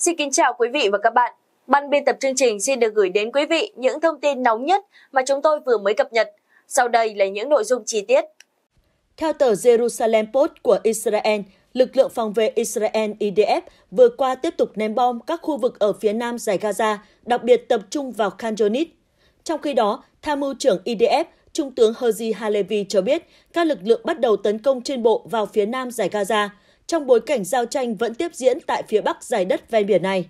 Xin kính chào quý vị và các bạn. Ban biên tập chương trình xin được gửi đến quý vị những thông tin nóng nhất mà chúng tôi vừa mới cập nhật. Sau đây là những nội dung chi tiết. Theo tờ Jerusalem Post của Israel, lực lượng phòng vệ Israel IDF vừa qua tiếp tục ném bom các khu vực ở phía nam giải Gaza, đặc biệt tập trung vào Khan Yunis. Trong khi đó, tham mưu trưởng IDF Trung tướng Herzi Halevi cho biết các lực lượng bắt đầu tấn công trên bộ vào phía nam giải Gaza – trong bối cảnh giao tranh vẫn tiếp diễn tại phía bắc giải đất ven biển này.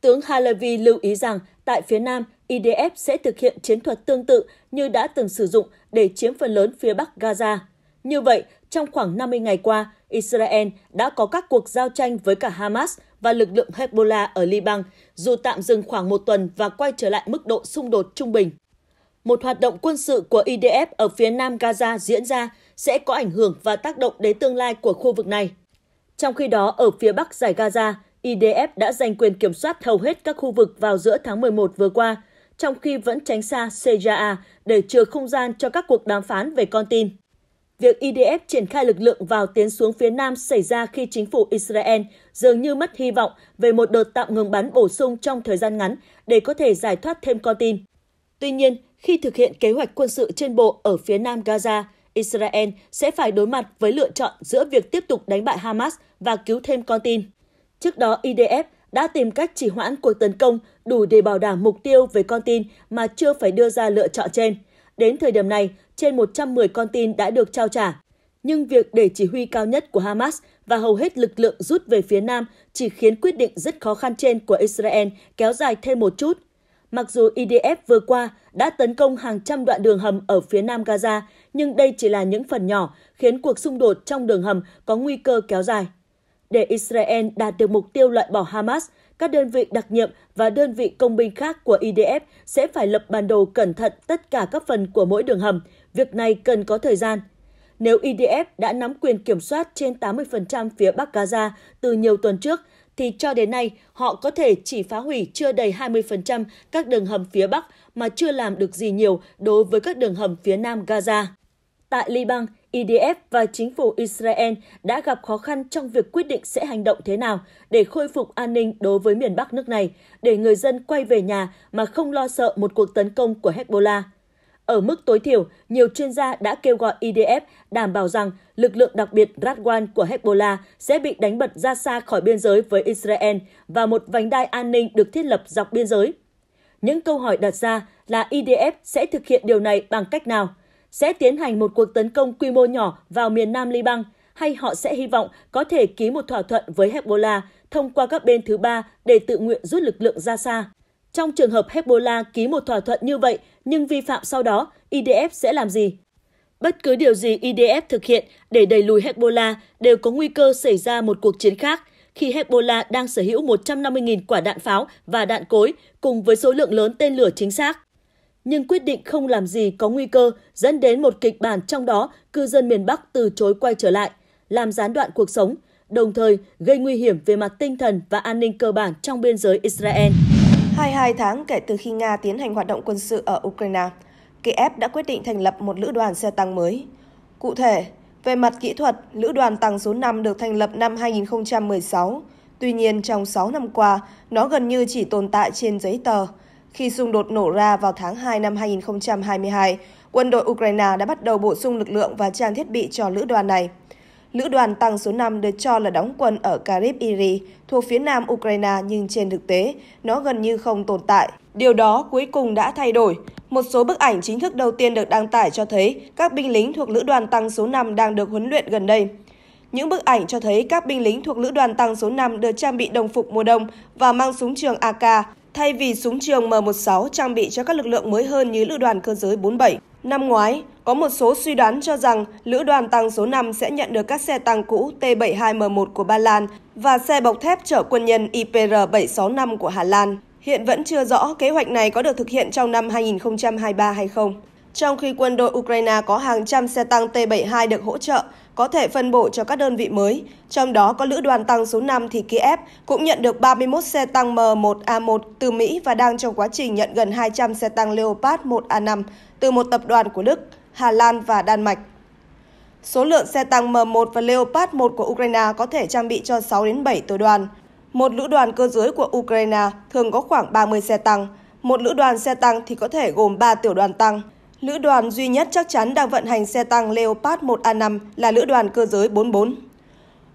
Tướng Halevi lưu ý rằng tại phía nam, IDF sẽ thực hiện chiến thuật tương tự như đã từng sử dụng để chiếm phần lớn phía bắc Gaza. Như vậy, trong khoảng 50 ngày qua, Israel đã có các cuộc giao tranh với cả Hamas và lực lượng Hezbollah ở Liban, dù tạm dừng khoảng một tuần và quay trở lại mức độ xung đột trung bình. Một hoạt động quân sự của IDF ở phía nam Gaza diễn ra sẽ có ảnh hưởng và tác động đến tương lai của khu vực này. Trong khi đó, ở phía bắc giải Gaza, IDF đã giành quyền kiểm soát hầu hết các khu vực vào giữa tháng 11 vừa qua, trong khi vẫn tránh xa CJA để chừa không gian cho các cuộc đàm phán về con tin. Việc IDF triển khai lực lượng vào tiến xuống phía Nam xảy ra khi chính phủ Israel dường như mất hy vọng về một đợt tạm ngừng bắn bổ sung trong thời gian ngắn để có thể giải thoát thêm con tin. Tuy nhiên, khi thực hiện kế hoạch quân sự trên bộ ở phía Nam Gaza, Israel sẽ phải đối mặt với lựa chọn giữa việc tiếp tục đánh bại Hamas và cứu thêm con tin. Trước đó, IDF đã tìm cách trì hoãn cuộc tấn công đủ để bảo đảm mục tiêu về con tin mà chưa phải đưa ra lựa chọn trên. Đến thời điểm này, trên 110 con tin đã được trao trả. Nhưng việc để chỉ huy cao nhất của Hamas và hầu hết lực lượng rút về phía Nam chỉ khiến quyết định rất khó khăn trên của Israel kéo dài thêm một chút – Mặc dù IDF e vừa qua đã tấn công hàng trăm đoạn đường hầm ở phía nam Gaza, nhưng đây chỉ là những phần nhỏ khiến cuộc xung đột trong đường hầm có nguy cơ kéo dài. Để Israel đạt được mục tiêu loại bỏ Hamas, các đơn vị đặc nhiệm và đơn vị công binh khác của IDF e sẽ phải lập bản đồ cẩn thận tất cả các phần của mỗi đường hầm. Việc này cần có thời gian. Nếu IDF e đã nắm quyền kiểm soát trên 80% phía Bắc Gaza từ nhiều tuần trước, thì cho đến nay họ có thể chỉ phá hủy chưa đầy 20% các đường hầm phía Bắc mà chưa làm được gì nhiều đối với các đường hầm phía Nam Gaza. Tại Liban, IDF e và chính phủ Israel đã gặp khó khăn trong việc quyết định sẽ hành động thế nào để khôi phục an ninh đối với miền Bắc nước này, để người dân quay về nhà mà không lo sợ một cuộc tấn công của Hezbollah ở mức tối thiểu, nhiều chuyên gia đã kêu gọi IDF e đảm bảo rằng lực lượng đặc biệt Radwan của Hezbollah sẽ bị đánh bật ra xa khỏi biên giới với Israel và một vành đai an ninh được thiết lập dọc biên giới. Những câu hỏi đặt ra là IDF e sẽ thực hiện điều này bằng cách nào? Sẽ tiến hành một cuộc tấn công quy mô nhỏ vào miền Nam Liban hay họ sẽ hy vọng có thể ký một thỏa thuận với Hezbollah thông qua các bên thứ ba để tự nguyện rút lực lượng ra xa? Trong trường hợp Hezbollah ký một thỏa thuận như vậy nhưng vi phạm sau đó, IDF e sẽ làm gì? Bất cứ điều gì IDF e thực hiện để đẩy lùi Hezbollah đều có nguy cơ xảy ra một cuộc chiến khác khi Hezbollah đang sở hữu 150.000 quả đạn pháo và đạn cối cùng với số lượng lớn tên lửa chính xác. Nhưng quyết định không làm gì có nguy cơ dẫn đến một kịch bản trong đó cư dân miền Bắc từ chối quay trở lại, làm gián đoạn cuộc sống, đồng thời gây nguy hiểm về mặt tinh thần và an ninh cơ bản trong biên giới Israel. 22 tháng kể từ khi Nga tiến hành hoạt động quân sự ở Ukraine, Kiev đã quyết định thành lập một lữ đoàn xe tăng mới. Cụ thể, về mặt kỹ thuật, lữ đoàn tăng số 5 được thành lập năm 2016. Tuy nhiên, trong 6 năm qua, nó gần như chỉ tồn tại trên giấy tờ. Khi xung đột nổ ra vào tháng 2 năm 2022, quân đội Ukraine đã bắt đầu bổ sung lực lượng và trang thiết bị cho lữ đoàn này. Lữ đoàn tăng số 5 được cho là đóng quân ở Karib Iri, thuộc phía nam Ukraine nhưng trên thực tế, nó gần như không tồn tại. Điều đó cuối cùng đã thay đổi. Một số bức ảnh chính thức đầu tiên được đăng tải cho thấy các binh lính thuộc lữ đoàn tăng số 5 đang được huấn luyện gần đây. Những bức ảnh cho thấy các binh lính thuộc lữ đoàn tăng số 5 được trang bị đồng phục mùa đông và mang súng trường AK thay vì súng trường M16 trang bị cho các lực lượng mới hơn như lữ đoàn cơ giới 47. Năm ngoái, có một số suy đoán cho rằng lữ đoàn tăng số 5 sẽ nhận được các xe tăng cũ T-72M1 của Ba Lan và xe bọc thép chở quân nhân IPR-765 của Hà Lan. Hiện vẫn chưa rõ kế hoạch này có được thực hiện trong năm 2023 hay không. Trong khi quân đội Ukraine có hàng trăm xe tăng T-72 được hỗ trợ, có thể phân bổ cho các đơn vị mới, trong đó có lữ đoàn tăng số 5 thì Kiev cũng nhận được 31 xe tăng M1A1 từ Mỹ và đang trong quá trình nhận gần 200 xe tăng Leopard 1A5 từ một tập đoàn của Đức. Hà Lan và Đan Mạch. Số lượng xe tăng M1 và Leopard 1 của Ukraine có thể trang bị cho 6 đến 7 tiểu đoàn. Một lữ đoàn cơ giới của Ukraine thường có khoảng 30 xe tăng, một lữ đoàn xe tăng thì có thể gồm 3 tiểu đoàn tăng. Lữ đoàn duy nhất chắc chắn đang vận hành xe tăng Leopard 1A5 là lữ đoàn cơ giới 44.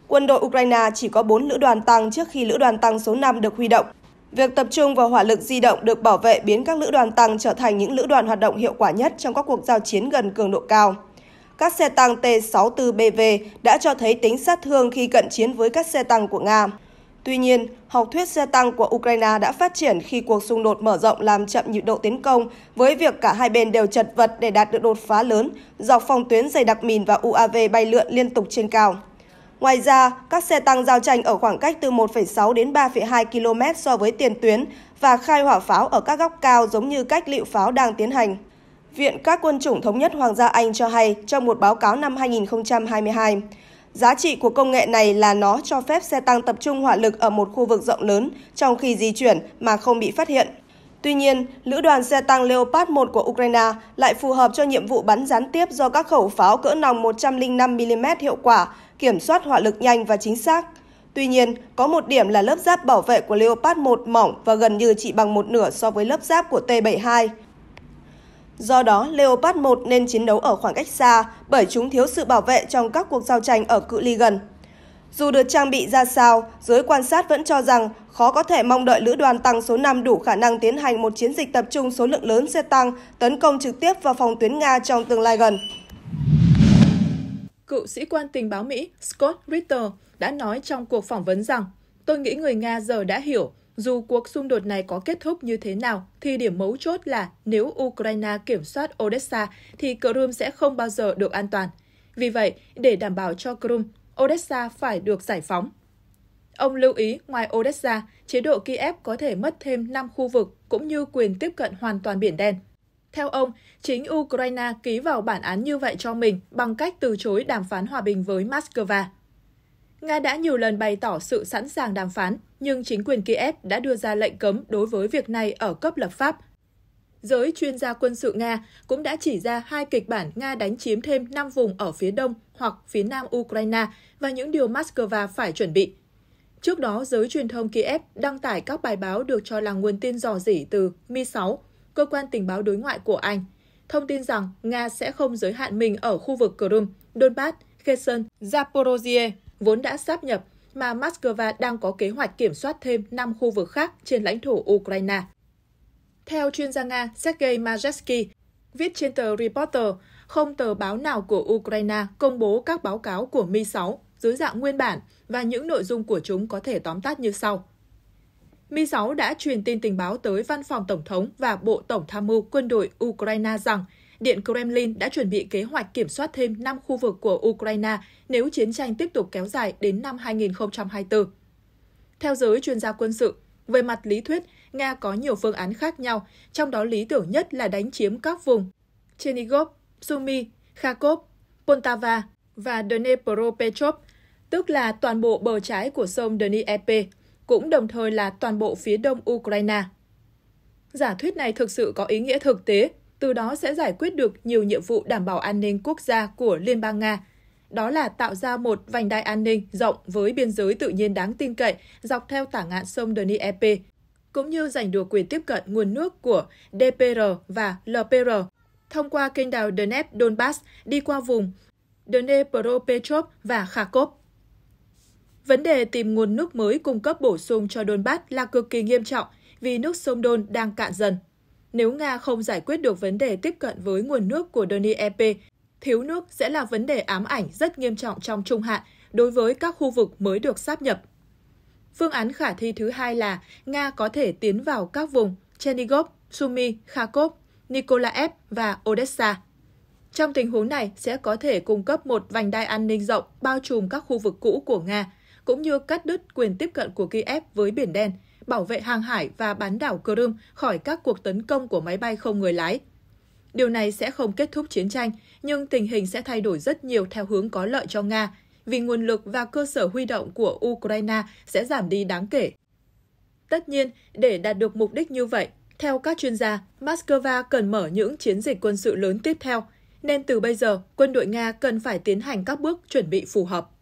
Quân đội Ukraine chỉ có 4 lữ đoàn tăng trước khi lữ đoàn tăng số 5 được huy động Việc tập trung vào hỏa lực di động được bảo vệ biến các lữ đoàn tăng trở thành những lữ đoàn hoạt động hiệu quả nhất trong các cuộc giao chiến gần cường độ cao. Các xe tăng T-64BV đã cho thấy tính sát thương khi cận chiến với các xe tăng của Nga. Tuy nhiên, học thuyết xe tăng của Ukraine đã phát triển khi cuộc xung đột mở rộng làm chậm nhịp độ tiến công với việc cả hai bên đều chật vật để đạt được đột phá lớn dọc phòng tuyến dày đặc mìn và UAV bay lượn liên tục trên cao. Ngoài ra, các xe tăng giao tranh ở khoảng cách từ 1,6 đến 3,2 km so với tiền tuyến và khai hỏa pháo ở các góc cao giống như cách liệu pháo đang tiến hành. Viện các quân chủng thống nhất Hoàng gia Anh cho hay trong một báo cáo năm 2022, giá trị của công nghệ này là nó cho phép xe tăng tập trung hỏa lực ở một khu vực rộng lớn trong khi di chuyển mà không bị phát hiện. Tuy nhiên, lữ đoàn xe tăng Leopard 1 của Ukraine lại phù hợp cho nhiệm vụ bắn gián tiếp do các khẩu pháo cỡ nòng 105mm hiệu quả kiểm soát hỏa lực nhanh và chính xác. Tuy nhiên, có một điểm là lớp giáp bảo vệ của Leopard 1 mỏng và gần như chỉ bằng một nửa so với lớp giáp của T-72. Do đó, Leopard 1 nên chiến đấu ở khoảng cách xa bởi chúng thiếu sự bảo vệ trong các cuộc giao tranh ở cự ly gần. Dù được trang bị ra sao, giới quan sát vẫn cho rằng khó có thể mong đợi lữ đoàn tăng số 5 đủ khả năng tiến hành một chiến dịch tập trung số lượng lớn xe tăng tấn công trực tiếp vào phòng tuyến Nga trong tương lai gần cựu sĩ quan tình báo Mỹ Scott Ritter đã nói trong cuộc phỏng vấn rằng Tôi nghĩ người Nga giờ đã hiểu, dù cuộc xung đột này có kết thúc như thế nào, thì điểm mấu chốt là nếu Ukraine kiểm soát Odessa thì Crimea sẽ không bao giờ được an toàn. Vì vậy, để đảm bảo cho Crimea, Odessa phải được giải phóng. Ông lưu ý, ngoài Odessa, chế độ Kiev có thể mất thêm 5 khu vực cũng như quyền tiếp cận hoàn toàn Biển Đen. Theo ông, chính Ukraine ký vào bản án như vậy cho mình bằng cách từ chối đàm phán hòa bình với Moscow. Nga đã nhiều lần bày tỏ sự sẵn sàng đàm phán, nhưng chính quyền Kiev đã đưa ra lệnh cấm đối với việc này ở cấp lập pháp. Giới chuyên gia quân sự Nga cũng đã chỉ ra hai kịch bản Nga đánh chiếm thêm 5 vùng ở phía đông hoặc phía nam Ukraine và những điều Moscow phải chuẩn bị. Trước đó, giới truyền thông Kiev đăng tải các bài báo được cho là nguồn tin dò dỉ từ Mi-6, cơ quan tình báo đối ngoại của Anh. Thông tin rằng Nga sẽ không giới hạn mình ở khu vực Crimea, Donbass, Kherson, Zaporozhye vốn đã sáp nhập mà Moscow đang có kế hoạch kiểm soát thêm 5 khu vực khác trên lãnh thổ Ukraine. Theo chuyên gia Nga Sergei Majesky, viết trên tờ Reporter, không tờ báo nào của Ukraine công bố các báo cáo của Mi-6 dưới dạng nguyên bản và những nội dung của chúng có thể tóm tắt như sau. Mi-6 đã truyền tin tình báo tới Văn phòng Tổng thống và Bộ Tổng tham mưu quân đội Ukraine rằng Điện Kremlin đã chuẩn bị kế hoạch kiểm soát thêm 5 khu vực của Ukraine nếu chiến tranh tiếp tục kéo dài đến năm 2024. Theo giới chuyên gia quân sự, về mặt lý thuyết, Nga có nhiều phương án khác nhau, trong đó lý tưởng nhất là đánh chiếm các vùng Chernigov, Sumy, Kharkov, Poltava và Dnepropetrovsk, tức là toàn bộ bờ trái của sông Dnieper, cũng đồng thời là toàn bộ phía đông Ukraine. Giả thuyết này thực sự có ý nghĩa thực tế, từ đó sẽ giải quyết được nhiều nhiệm vụ đảm bảo an ninh quốc gia của Liên bang Nga, đó là tạo ra một vành đai an ninh rộng với biên giới tự nhiên đáng tin cậy dọc theo tả ngạn sông Dnieper, cũng như giành được quyền tiếp cận nguồn nước của DPR và LPR thông qua kênh đào Dnep Donbass đi qua vùng Dnepropetrovsk và Kharkov. Vấn đề tìm nguồn nước mới cung cấp bổ sung cho Donbass là cực kỳ nghiêm trọng vì nước sông Don đang cạn dần. Nếu Nga không giải quyết được vấn đề tiếp cận với nguồn nước của Donetsk, thiếu nước sẽ là vấn đề ám ảnh rất nghiêm trọng trong trung hạn đối với các khu vực mới được sáp nhập. Phương án khả thi thứ hai là Nga có thể tiến vào các vùng Chernigov, Sumy, Kharkov, Nikolaev và Odessa. Trong tình huống này sẽ có thể cung cấp một vành đai an ninh rộng bao trùm các khu vực cũ của Nga cũng như cắt đứt quyền tiếp cận của Kiev với Biển Đen, bảo vệ hàng hải và bán đảo Crimea khỏi các cuộc tấn công của máy bay không người lái. Điều này sẽ không kết thúc chiến tranh, nhưng tình hình sẽ thay đổi rất nhiều theo hướng có lợi cho Nga, vì nguồn lực và cơ sở huy động của Ukraine sẽ giảm đi đáng kể. Tất nhiên, để đạt được mục đích như vậy, theo các chuyên gia, Moscow cần mở những chiến dịch quân sự lớn tiếp theo, nên từ bây giờ, quân đội Nga cần phải tiến hành các bước chuẩn bị phù hợp.